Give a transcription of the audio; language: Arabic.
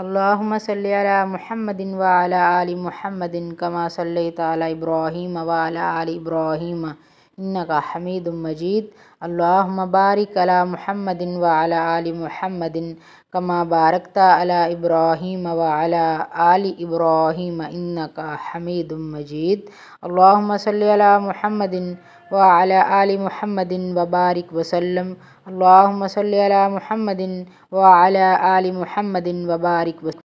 اللہم صلی علی محمد وعلی آل محمد کما صلیت علی ابراہیم وعلی آل ابراہیم إنك حميد مجيد اللهم بارك على محمد وعلى آل محمد كما باركت على إبراهيم وعلى آل إبراهيم إنك حميد مجيد اللهم صل على محمد وعلى آل محمد وبارك وسلم اللهم صل على محمد وعلى آل محمد وبارك وسلم